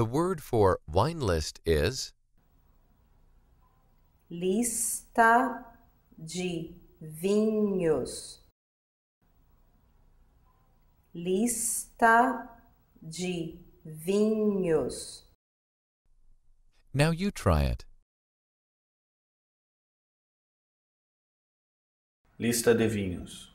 The word for wine list is lista de vinhos. Lista de vinhos. Now you try it. Lista de vinhos.